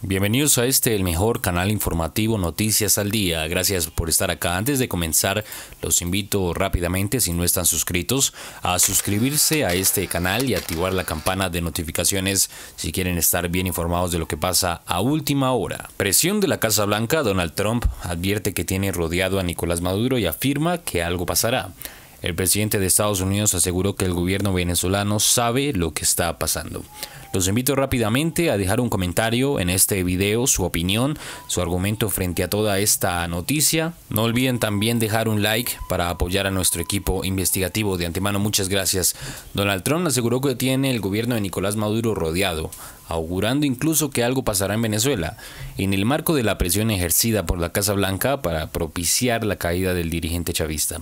Bienvenidos a este, el mejor canal informativo Noticias al Día. Gracias por estar acá. Antes de comenzar, los invito rápidamente, si no están suscritos, a suscribirse a este canal y activar la campana de notificaciones si quieren estar bien informados de lo que pasa a última hora. Presión de la Casa Blanca, Donald Trump advierte que tiene rodeado a Nicolás Maduro y afirma que algo pasará. El presidente de Estados Unidos aseguró que el gobierno venezolano sabe lo que está pasando. Los invito rápidamente a dejar un comentario en este video, su opinión, su argumento frente a toda esta noticia. No olviden también dejar un like para apoyar a nuestro equipo investigativo. De antemano, muchas gracias. Donald Trump aseguró que tiene el gobierno de Nicolás Maduro rodeado, augurando incluso que algo pasará en Venezuela, en el marco de la presión ejercida por la Casa Blanca para propiciar la caída del dirigente chavista.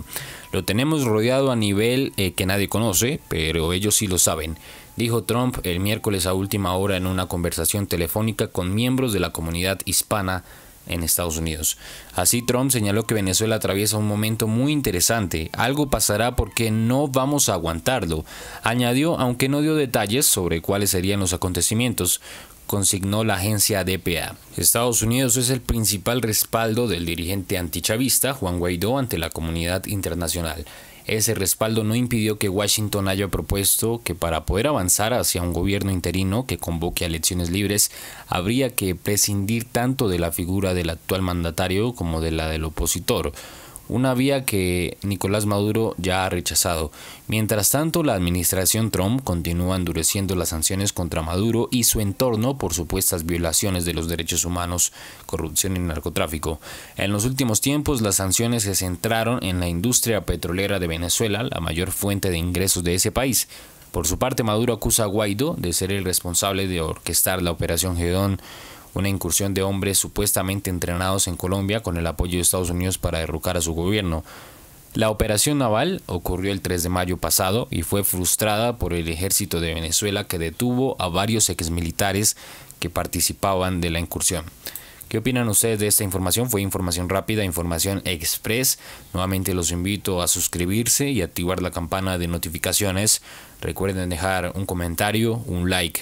Lo tenemos rodeado a nivel eh, que nadie conoce, pero ellos sí lo saben dijo Trump el miércoles a última hora en una conversación telefónica con miembros de la comunidad hispana en Estados Unidos. Así Trump señaló que Venezuela atraviesa un momento muy interesante. Algo pasará porque no vamos a aguantarlo. Añadió, aunque no dio detalles sobre cuáles serían los acontecimientos, consignó la agencia DPA. Estados Unidos es el principal respaldo del dirigente antichavista Juan Guaidó ante la comunidad internacional. Ese respaldo no impidió que Washington haya propuesto que para poder avanzar hacia un gobierno interino que convoque a elecciones libres, habría que prescindir tanto de la figura del actual mandatario como de la del opositor una vía que Nicolás Maduro ya ha rechazado. Mientras tanto, la administración Trump continúa endureciendo las sanciones contra Maduro y su entorno por supuestas violaciones de los derechos humanos, corrupción y narcotráfico. En los últimos tiempos, las sanciones se centraron en la industria petrolera de Venezuela, la mayor fuente de ingresos de ese país. Por su parte, Maduro acusa a Guaidó de ser el responsable de orquestar la operación Gedón una incursión de hombres supuestamente entrenados en Colombia con el apoyo de Estados Unidos para derrocar a su gobierno. La operación naval ocurrió el 3 de mayo pasado y fue frustrada por el ejército de Venezuela que detuvo a varios exmilitares que participaban de la incursión. ¿Qué opinan ustedes de esta información? Fue información rápida, información express. Nuevamente los invito a suscribirse y activar la campana de notificaciones. Recuerden dejar un comentario, un like.